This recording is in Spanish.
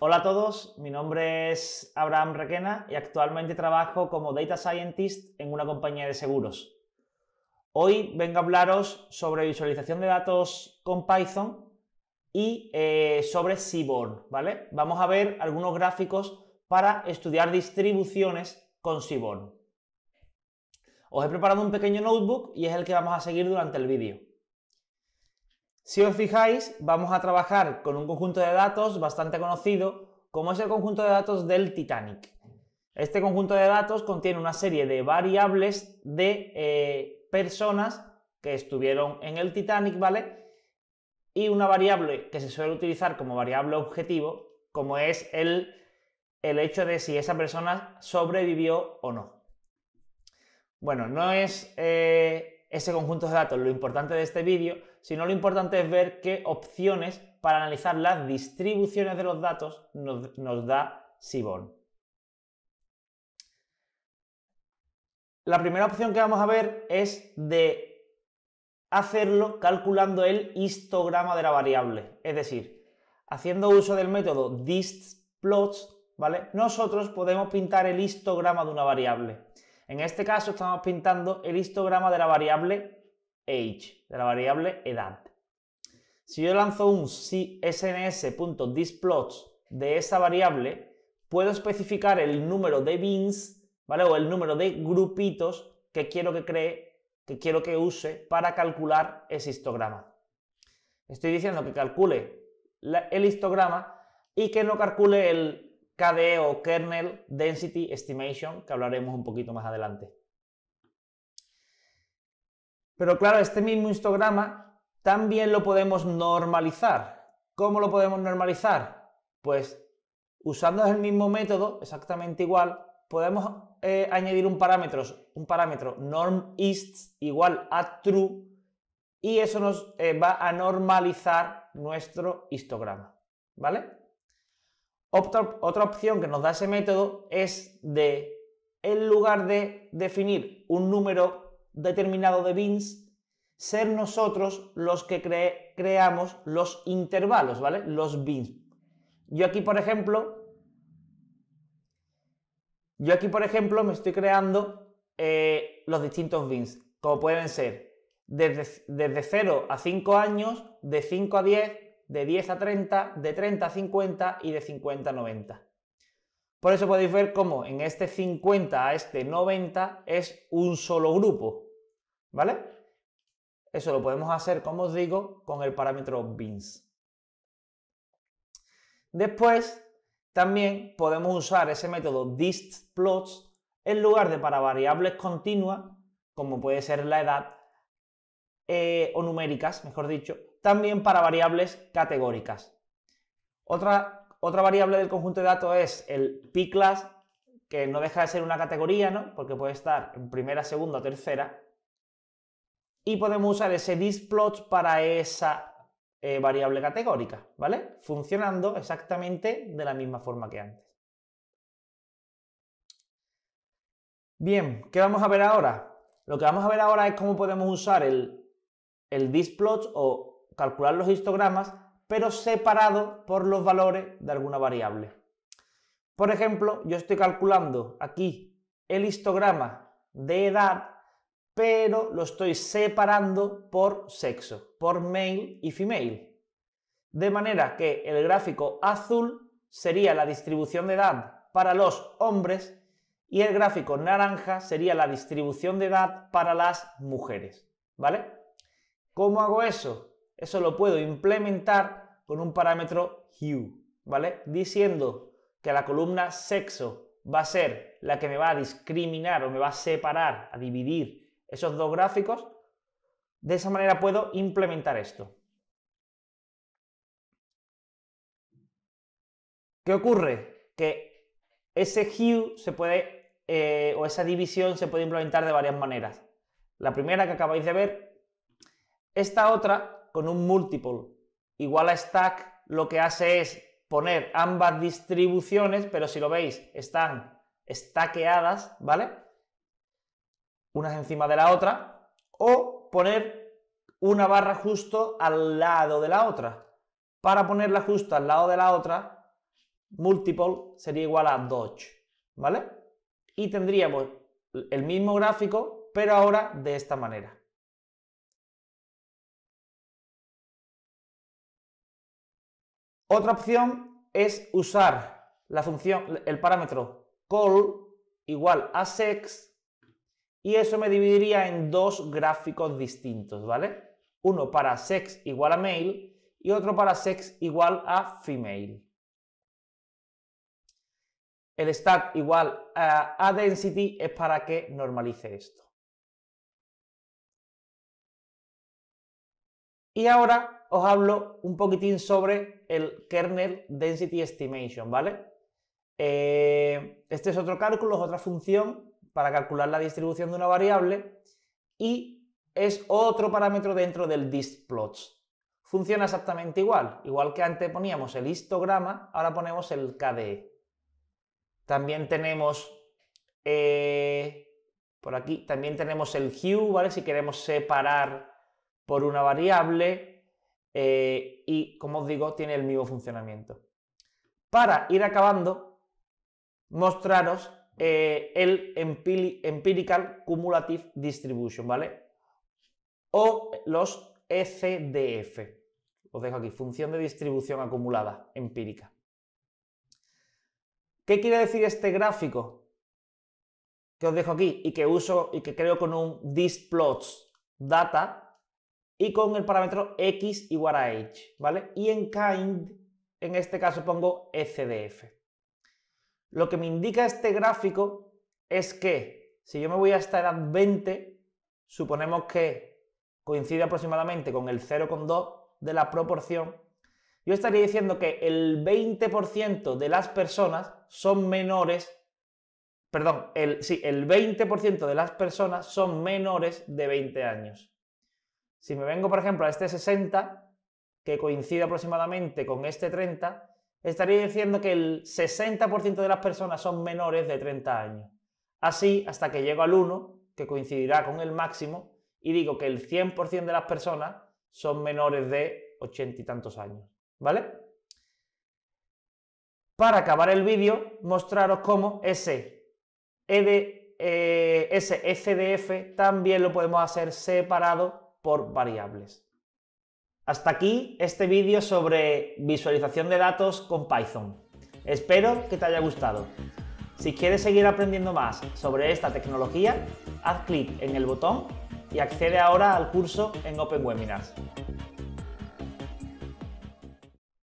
Hola a todos, mi nombre es Abraham Requena y actualmente trabajo como Data Scientist en una compañía de seguros. Hoy vengo a hablaros sobre visualización de datos con Python y eh, sobre Seaborn, ¿vale? Vamos a ver algunos gráficos para estudiar distribuciones con Seaborn. Os he preparado un pequeño notebook y es el que vamos a seguir durante el vídeo. Si os fijáis, vamos a trabajar con un conjunto de datos bastante conocido como es el conjunto de datos del Titanic. Este conjunto de datos contiene una serie de variables de eh, personas que estuvieron en el Titanic, ¿vale? Y una variable que se suele utilizar como variable objetivo, como es el, hecho de si esa persona sobrevivió o no. Bueno, no es eh, ese conjunto de datos lo importante de este vídeo, sino lo importante es ver qué opciones para analizar las distribuciones de los datos nos, da Seaborn. La primera opción que vamos a ver es de hacerlo calculando el histograma de la variable, es decir, haciendo uso del método distplots, ¿vale? Nosotros podemos pintar el histograma de una variable. En este caso estamos pintando el histograma de la variable de la variable edad. Si yo lanzo un sns.displots de esa variable, puedo especificar el número de bins, ¿vale? O el número de grupitos que quiero que cree, que quiero que use para calcular ese histograma. Estoy diciendo que calcule el histograma y que no calcule el KDE o Kernel Density Estimation, que hablaremos un poquito más adelante. Pero claro, este mismo histograma también lo podemos normalizar. ¿Cómo lo podemos normalizar? Pues usando el mismo método, exactamente igual, podemos eh, añadir un parámetro, un parámetro normist igual a true y eso nos eh, va a normalizar nuestro histograma, ¿vale? Otra, otra opción que nos da ese método es de, en lugar de definir un número determinado de bins, ser nosotros los que creamos los intervalos, ¿vale? Los bins. Yo aquí, por ejemplo, yo aquí, por ejemplo, me estoy creando eh, los distintos bins, como pueden ser desde 0 a 5 años, de 5 a 10, de 10 a 30, de 30 a 50 y de 50 a 90. Por eso podéis ver cómo en este 50 a este 90 es un solo grupo, ¿vale? Eso lo podemos hacer, como os digo, con el parámetro bins. Después, también podemos usar ese método distplots en lugar de para variables continuas, como puede ser la edad, eh, o numéricas, mejor dicho, también para variables categóricas. Otra otra variable del conjunto de datos es el class, que no deja de ser una categoría, ¿no? Porque puede estar en primera, segunda o tercera. Y podemos usar ese displot para esa eh, variable categórica, ¿vale? Funcionando exactamente de la misma forma que antes. Bien, ¿qué vamos a ver ahora? Lo que vamos a ver ahora es cómo podemos usar el, el displot o calcular los histogramas pero separado por los valores de alguna variable. Por ejemplo, yo estoy calculando aquí el histograma de edad, pero lo estoy separando por sexo, por male y female. De manera que el gráfico azul sería la distribución de edad para los hombres y el gráfico naranja sería la distribución de edad para las mujeres, ¿vale? ¿Cómo hago eso? Eso lo puedo implementar con un parámetro hue, ¿vale? Diciendo que la columna sexo va a ser la que me va a discriminar o me va a separar, a dividir esos dos gráficos, de esa manera puedo implementar esto. ¿Qué ocurre? Que ese hue se puede, eh, o esa división se puede implementar de varias maneras. La primera que acabáis de ver, esta otra con un multiple, Igual a stack lo que hace es poner ambas distribuciones, pero si lo veis, están stackeadas, ¿vale? Unas encima de la otra, o poner una barra justo al lado de la otra. Para ponerla justo al lado de la otra, multiple sería igual a dodge, ¿vale? Y tendríamos el mismo gráfico, pero ahora de esta manera. Otra opción es usar la función, el parámetro call igual a sex y eso me dividiría en dos gráficos distintos, ¿vale? Uno para sex igual a male y otro para sex igual a female. El stat igual a, a density es para que normalice esto. Y ahora os hablo un poquitín sobre el kernel density estimation, ¿vale? Eh, este es otro cálculo, es otra función para calcular la distribución de una variable y es otro parámetro dentro del distplots. Funciona exactamente igual, igual que antes poníamos el histograma, ahora ponemos el KDE. También tenemos eh, por aquí, también tenemos el hue, ¿vale? Si queremos separar por una variable, eh, y, como os digo, tiene el mismo funcionamiento. Para ir acabando, mostraros eh, el Empirical Cumulative Distribution, ¿vale? O los FDF. E os dejo aquí, función de distribución acumulada empírica. ¿Qué quiere decir este gráfico? Que os dejo aquí y que uso y que creo con un displots data, y con el parámetro x igual a h, ¿vale? Y en kind, en este caso pongo SDF. E Lo que me indica este gráfico es que si yo me voy a esta edad 20, suponemos que coincide aproximadamente con el 0,2 de la proporción, yo estaría diciendo que el 20% de las personas son menores, perdón, sí, el 20% de las personas son menores de 20 años. Si me vengo, por ejemplo, a este 60, que coincide aproximadamente con este 30, estaría diciendo que el 60% de las personas son menores de 30 años. Así, hasta que llego al 1, que coincidirá con el máximo, y digo que el 100% de las personas son menores de 80 y tantos años. ¿Vale? Para acabar el vídeo, mostraros cómo ese, e eh, ese FDF también lo podemos hacer separado variables. Hasta aquí este vídeo sobre visualización de datos con Python. Espero que te haya gustado. Si quieres seguir aprendiendo más sobre esta tecnología, haz clic en el botón y accede ahora al curso en Open Webinars.